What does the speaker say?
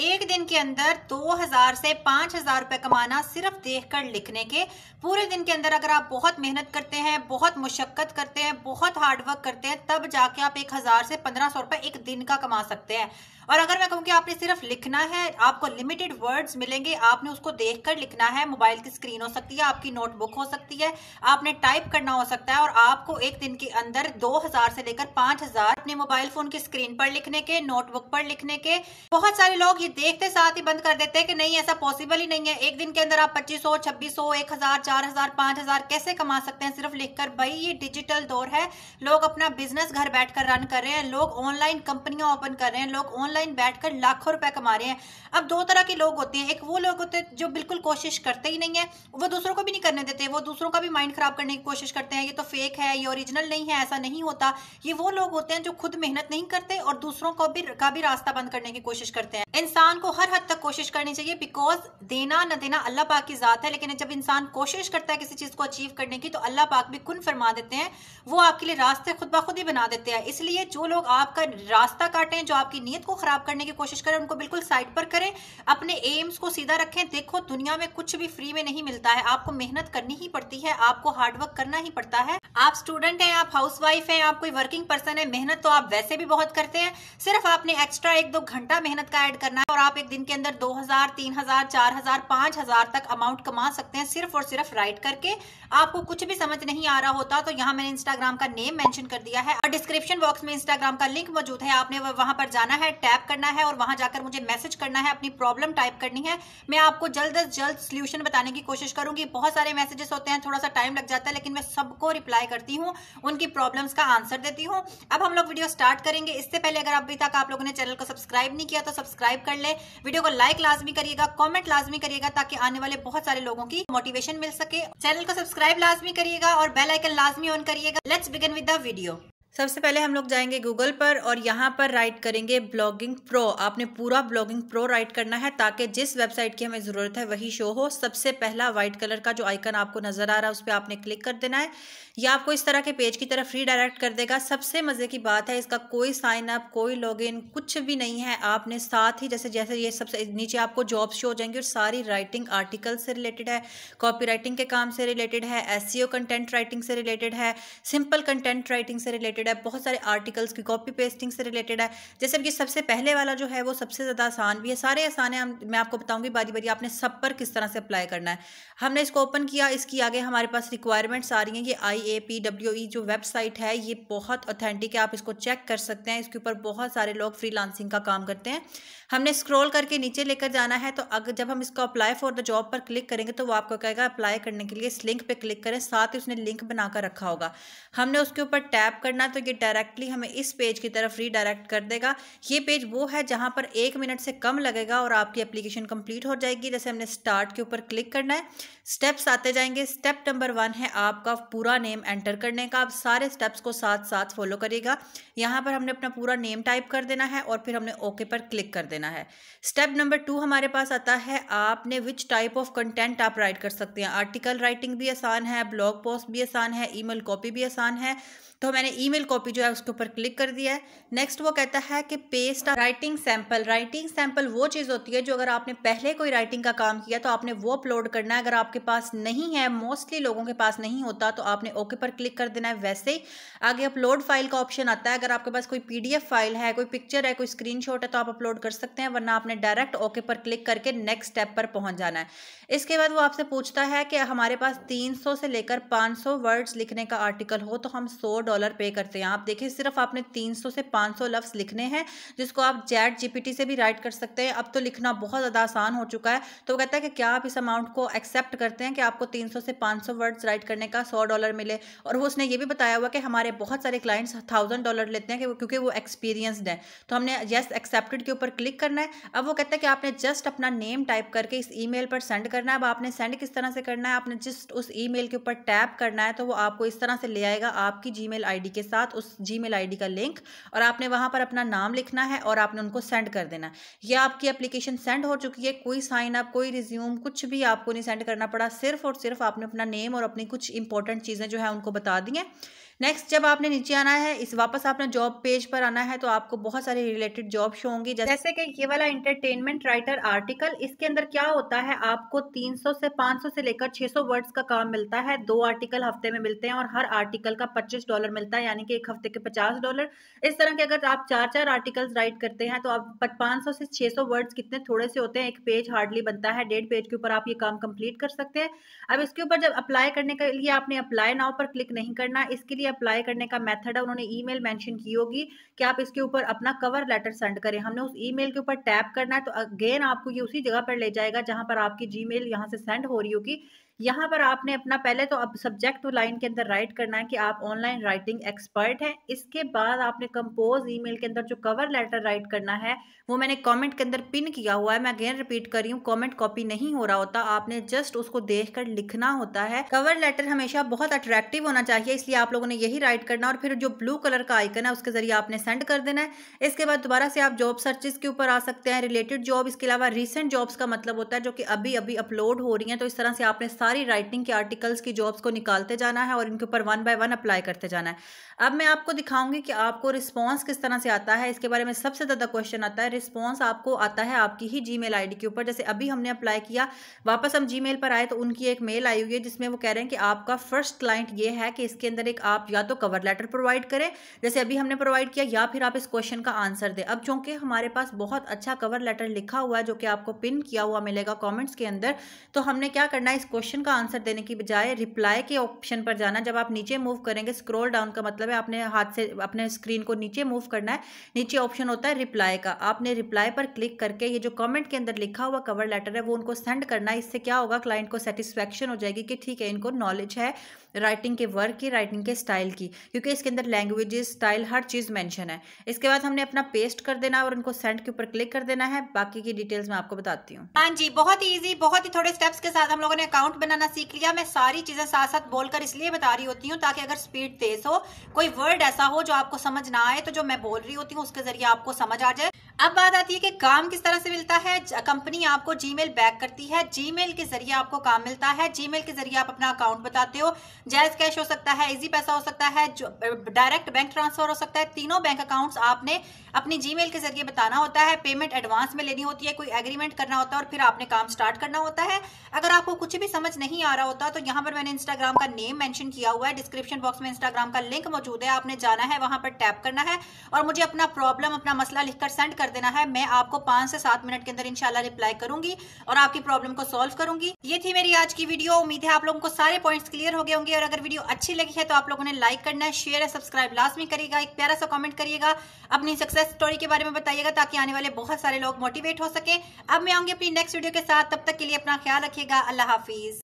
एक दिन के अंदर 2000 से 5000 रुपए कमाना सिर्फ देखकर लिखने के पूरे दिन के अंदर अगर आप बहुत मेहनत करते हैं बहुत मुशक्कत करते हैं बहुत हार्डवर्क करते हैं तब जाके आप 1000 से 1500 रुपए एक दिन का कमा सकते हैं और अगर मैं कहूँ कि आपने सिर्फ लिखना है आपको लिमिटेड वर्ड्स मिलेंगे आपने उसको देखकर लिखना है मोबाइल की स्क्रीन हो सकती है आपकी नोटबुक हो सकती है आपने टाइप करना हो सकता है और आपको एक दिन के अंदर 2000 से लेकर 5000 अपने मोबाइल फोन की स्क्रीन पर लिखने के नोटबुक पर लिखने के बहुत सारे लोग ये देखते साथ ही बंद कर देते हैं कि नहीं ऐसा पॉसिबल ही नहीं है एक दिन के अंदर आप पच्चीस सौ छब्बीस सौ एक हजार चार हजार पांच हजार कैसे कमा सकते हैं सिर्फ लिखकर भाई ये डिजिटल दौर है लोग अपना बिजनेस घर बैठकर रन कर रहे हैं लोग ऑनलाइन कंपनियां ओपन कर रहे हैं लोग ऑनलाइन ऑनलाइन बैठकर लाखों रुपए कमा रहे हैं अब दो तरह के लोग होते हैं एक वो लोग होते हैं जो बिल्कुल कोशिश करते ही नहीं है वो दूसरों को भी नहीं करने देते वो दूसरों का भी माइंड खराब करने की कोशिश करते हैं ये तो फेक है ये ओरिजिनल नहीं है ऐसा नहीं होता ये वो लोग होते हैं जो खुद मेहनत नहीं करते और दूसरों को भी का भी रास्ता बंद करने की कोशिश करते हैं इंसान को हर हद तक कोशिश करनी चाहिए बिकॉज देना न देना अल्लाह पाक की जात है लेकिन जब इंसान कोशिश करता है किसी चीज को अचीव करने की तो अल्लाह पाक भी कुन फरमा देते हैं वो आपके लिए रास्ते खुद ब खुद ही बना देते हैं इसलिए जो लोग आपका रास्ता काटे जो आपकी नीयत को खराब करने की कोशिश करें उनको बिल्कुल साइड पर करें अपने एम्स को सीधा रखें देखो दुनिया में कुछ भी फ्री में नहीं मिलता है आपको मेहनत करनी ही पड़ती है आपको हार्डवर्क करना ही पड़ता है आप स्टूडेंट हैं आप हाउस वाइफ हैं आप कोई वर्किंग पर्सन है मेहनत तो आप वैसे भी बहुत करते हैं सिर्फ आपने एक्स्ट्रा एक दो घंटा मेहनत का ऐड करना है और आप एक दिन के अंदर दो हजार तीन हजार चार हजार पांच हजार तक अमाउंट कमा सकते हैं सिर्फ और सिर्फ राइट करके आपको कुछ भी समझ नहीं आ रहा होता तो यहाँ मैंने इंस्टाग्राम का नेम मेंशन कर दिया है और डिस्क्रिप्शन बॉक्स में इंस्टाग्राम का लिंक मौजूद है आपने वहां पर जाना है टैप टैप करना है और वहां जाकर मुझे मैसेज करना है अपनी प्रॉब्लम टाइप करनी है मैं आपको जल्द अज जल्द सोल्यूशन बताने की कोशिश करूंगी बहुत सारे मैसेजेस होते हैं थोड़ा सा टाइम लग जाता है लेकिन मैं सबको रिप्लाई करती हूँ उनकी प्रॉब्लम्स का आंसर देती हूँ अब हम लोग वीडियो स्टार्ट करेंगे इससे पहले अगर अभी तक आप लोगों ने चैनल को सब्सक्राइब नहीं किया तो सब्सक्राइब कर ले वीडियो को लाइक लाजमी करिएगा कॉमेंट लाजमी करिएगा ताकि आने वाले बहुत सारे लोगों की मोटिवेशन मिल सके चैनल को सब्सक्राइब लाजमी करिएगा और बेल आइकन लाजमी ऑन करिएगा let's begin with the video सबसे पहले हम लोग जाएंगे गूगल पर और यहाँ पर राइट करेंगे ब्लॉगिंग प्रो आपने पूरा ब्लॉगिंग प्रो राइट करना है ताकि जिस वेबसाइट की हमें ज़रूरत है वही शो हो सबसे पहला वाइट कलर का जो आइकन आपको नज़र आ रहा है उस पर आपने क्लिक कर देना है या आपको इस तरह के पेज की तरफ रीडायरेक्ट कर देगा सबसे मज़े की बात है इसका कोई साइन अप कोई इन कुछ भी नहीं है आपने साथ ही जैसे जैसे ये सबसे नीचे आपको जॉब शो हो जाएंगे और सारी राइटिंग आर्टिकल से रिलेटेड है कॉपी राइटिंग के काम से रिलेटेड है एस कंटेंट राइटिंग से रिलेटेड है सिंपल कंटेंट राइटिंग से रिलेटेड रिलेटेड है बहुत सारे आर्टिकल्स की कॉपी पेस्टिंग से रिलेटेड है जैसे कि सबसे पहले वाला जो है वो सबसे ज़्यादा आसान भी है सारे आसान है मैं आपको बताऊंगी बारी बारी आपने सब पर किस तरह से अप्लाई करना है हमने इसको ओपन किया इसकी आगे हमारे पास रिक्वायरमेंट्स आ रही हैं ये आई ए पी डब्ल्यू ई जो वेबसाइट है ये बहुत ऑथेंटिक है आप इसको चेक कर सकते हैं इसके ऊपर बहुत सारे लोग फ्री का काम करते हैं हमने स्क्रॉल करके नीचे लेकर जाना है तो अगर जब हम इसको अप्लाई फॉर द जॉब पर क्लिक करेंगे तो वो आपको कहेगा अप्लाई करने के लिए इस लिंक पर क्लिक करें साथ ही उसने लिंक बनाकर रखा होगा हमने उसके ऊपर टैप करना तो ये डायरेक्टली हमें इस पेज की तरफ रीडायरेक्ट कर देगा ये पेज वो है जहाँ पर एक मिनट से कम लगेगा और आपकी एप्लीकेशन कंप्लीट हो जाएगी जैसे हमने स्टार्ट के ऊपर क्लिक करना है स्टेप्स आते जाएंगे स्टेप नंबर वन है आपका पूरा नेम एंटर करने का आप सारे स्टेप्स को साथ साथ फॉलो करिएगा यहाँ पर हमने अपना पूरा नेम टाइप कर देना है और फिर हमने ओके पर क्लिक कर देना है स्टेप नंबर टू हमारे पास आता है आपने विच टाइप ऑफ कंटेंट आप राइट कर सकते हैं आर्टिकल राइटिंग भी आसान है ब्लॉग पोस्ट भी आसान है ईमेल कॉपी भी आसान है तो मैंने ई ईमेल कॉपी जो है उसके ऊपर क्लिक कर दिया है नेक्स्ट वो कहता है कि paste writing sample writing sample वो चीज़ होती है जो अगर आपने पहले कोई राइटिंग का काम किया तो आपने वो अपलोड करना है अगर आपके पास नहीं है मोस्टली लोगों के पास नहीं होता तो आपने ओके पर क्लिक कर देना है वैसे ही आगे अपलोड फाइल का ऑप्शन आता है अगर आपके पास कोई पी फाइल है कोई पिक्चर है कोई स्क्रीन है तो आप अपलोड कर सकते हैं वरना आपने डायरेक्ट ओके पर क्लिक करके नेक्स्ट स्टेप पर पहुँच जाना है इसके बाद वो आपसे पूछता है कि हमारे पास तीन से लेकर पाँच वर्ड्स लिखने का आर्टिकल हो तो हम सौ डॉलर पे कर करते हैं आप देखें सिर्फ आपने 300 से 500 सौ लफ्ज़ लिखने हैं जिसको आप चैट जी से भी राइट कर सकते हैं अब तो लिखना बहुत ज़्यादा आसान हो चुका है तो वो कहता है कि क्या आप इस अमाउंट को एक्सेप्ट करते हैं कि आपको 300 से 500 वर्ड्स राइट करने का सौ डॉलर मिले और वो उसने ये भी बताया हुआ कि हमारे बहुत सारे क्लाइंट्स थाउजेंड डॉलर लेते हैं क्योंकि वो एक्सपीरियंसड हैं तो हमने येस एक्सेप्टेड के ऊपर क्लिक करना है अब वो कहता है कि आपने जस्ट अपना नेम टाइप करके इस ई पर सेंड करना है अब आपने सेंड किस तरह से करना है आपने जस्ट उस ईमेल के ऊपर टैप करना है तो वो आपको इस तरह से ले आएगा आपकी जीमेल आईडी के साथ साथ उस जी मेल का लिंक और आपने वहाँ पर अपना नाम लिखना है और आपने उनको सेंड कर देना यह आपकी अप्लीकेशन सेंड हो चुकी है कोई साइन अप कोई रिज्यूम कुछ भी आपको नहीं सेंड करना पड़ा सिर्फ और सिर्फ आपने अपना नेम और अपनी कुछ इंपॉर्टेंट चीज़ें जो है उनको बता दी हैं नेक्स्ट जब आपने नीचे आना है इस वापस आपने जॉब पेज पर आना है तो आपको बहुत सारे रिलेटेड जॉब शो होंगे जैसे कि ये वाला इंटरटेनमेंट राइटर आर्टिकल इसके अंदर क्या होता है आपको 300 से 500 से लेकर 600 वर्ड्स का काम मिलता है दो आर्टिकल हफ्ते में मिलते हैं और हर आर्टिकल का 25 डॉलर मिलता है यानी कि एक हफ्ते के पचास डॉलर इस तरह के अगर आप चार चार आर्टिकल्स राइट करते हैं तो आप पाँच से 600 वर्ड्स कितने थोड़े से होते हैं एक पेज हार्डली बनता है डेढ़ पेज के ऊपर आप ये काम कंप्लीट कर सकते हैं अब इसके ऊपर जब अप्लाई करने के लिए आपने अप्लाई नाव पर क्लिक नहीं करना इसके लिए लिए अप्लाई करने का मेथड है उन्होंने ईमेल मेंशन की होगी कि आप इसके ऊपर अपना कवर लेटर सेंड करें हमने उस ईमेल के ऊपर टैप करना है तो अगेन आपको ये उसी जगह पर ले जाएगा जहां पर आपकी जी मेल यहाँ से सेंड हो रही होगी यहाँ पर आपने अपना पहले तो अब सब्जेक्ट लाइन तो के अंदर राइट करना है कि आप ऑनलाइन राइटिंग एक्सपर्ट हैं इसके बाद आपने कंपोज ईमेल के अंदर जो कवर लेटर राइट करना है वो मैंने कमेंट के अंदर पिन किया हुआ है मैं अगेन रिपीट कर रही हूँ कमेंट कॉपी नहीं हो रहा होता आपने जस्ट उसको देख लिखना होता है कवर लेटर हमेशा बहुत अट्रैक्टिव होना चाहिए इसलिए आप लोगों ने यही राइट करना और फिर जो ब्लू कलर का आइकन है उसके जरिए आपने सेंड कर देना है इसके बाद दोबारा से आप जॉब सर्चेस के ऊपर आ सकते हैं रिलेटेड जॉब इसके अलावा रिसेंट जॉब्स का मतलब होता है जो कि अभी अभी अपलोड हो रही है तो इस तरह से आपने सारी राइटिंग के आर्टिकल्स की जॉब्स को निकालते जाना है और इनके ऊपर वन बाय वन अप्लाई करते जाना है अब मैं आपको दिखाऊंगी कि आपको रिस्पांस किस तरह से आता है इसके बारे में सबसे ज़्यादा क्वेश्चन आता है रिस्पॉन्स आपको आता है आपकी ही जी मेल के ऊपर जैसे अभी हमने अप्लाई किया वापस हम जी पर आए तो उनकी एक मेल आई हुई है जिसमें वो कह रहे हैं कि आपका फर्स्ट क्लाइंट ये है कि इसके अंदर एक आप या तो कवर लेटर प्रोवाइड करें जैसे अभी हमने प्रोवाइड किया या फिर आप इस क्वेश्चन का आंसर दें अब चूंकि हमारे पास बहुत अच्छा कवर लेटर लिखा हुआ है जो कि आपको पिन किया हुआ मिलेगा कॉमेंट्स के अंदर तो हमने क्या करना है इस क्वेश्चन क्वेश्चन का आंसर देने की बजाय रिप्लाई के ऑप्शन पर जाना जब आप नीचे मूव करेंगे स्क्रॉल डाउन का मतलब है आपने हाथ से अपने स्क्रीन को नीचे मूव करना है नीचे ऑप्शन होता है रिप्लाई का आपने रिप्लाई पर क्लिक करके ये जो कमेंट के अंदर लिखा हुआ कवर लेटर है वो उनको सेंड करना है इससे क्या होगा क्लाइंट को सेटिस्फैक्शन हो जाएगी कि ठीक है इनको नॉलेज है राइटिंग के वर्क की राइटिंग के स्टाइल की क्योंकि इसके अंदर लैंग्वेजेस स्टाइल हर चीज़ मैंशन है इसके बाद हमने अपना पेस्ट कर देना है और उनको सेंड के ऊपर क्लिक कर देना है बाकी की डिटेल्स मैं आपको बताती हूँ हाँ जी बहुत ही ईजी बहुत ही थोड़े स्टेप्स के साथ हम लोगों ने अकाउंट बनाना सीख लिया मैं सारी चीजें साथ साथ बोलकर इसलिए बता रही होती हूँ ताकि अगर स्पीड तेज हो कोई वर्ड ऐसा हो जो आपको समझ ना आए तो जो मैं बोल रही होती हूँ उसके जरिए आपको समझ आ जाए अब बात आती है कि काम किस तरह से मिलता है कंपनी आपको जीमेल बैक करती है जीमेल के जरिए आपको काम मिलता है जीमेल के जरिए आप अपना अकाउंट बताते हो जैज कैश हो सकता है इजी पैसा हो सकता है डायरेक्ट बैंक ट्रांसफर हो सकता है तीनों बैंक अकाउंट्स आपने अपनी जीमेल के जरिए बताना होता है पेमेंट एडवांस में लेनी होती है कोई एग्रीमेंट करना होता है और फिर आपने काम स्टार्ट करना होता है अगर आपको कुछ भी समझ नहीं आ रहा होता तो यहाँ पर मैंने इंस्टाग्राम का नेम मैंशन किया हुआ है डिस्क्रिप्शन बॉक्स में इंस्टाग्राम का लिंक मौजूद है आपने जाना है वहां पर टैप करना है और मुझे अपना प्रॉब्लम अपना मसला लिखकर सेंड कर देना है मैं आपको पांच से सात मिनट के अंदर इंशाल्लाह रिप्लाई करूंगी और आपकी प्रॉब्लम को सॉल्व करूंगी ये थी मेरी आज की वीडियो उम्मीद है आप लोगों को सारे पॉइंट्स क्लियर हो गए होंगे और अगर वीडियो अच्छी लगी है तो आप लोगों ने लाइक करना है शेयर है सब्सक्राइब लाजमी करिएगा एक प्यारा सा कॉमेंट करिएगा अपनी सक्सेस स्टोरी के बारे में बताइएगा ताकि आने वाले बहुत सारे लोग मोटिवेट हो सके अब मैं आऊंगी अपनी नेक्स्ट वीडियो के साथ तब तक के लिए अपना ख्याल रखिएगा अल्लाह हाफिज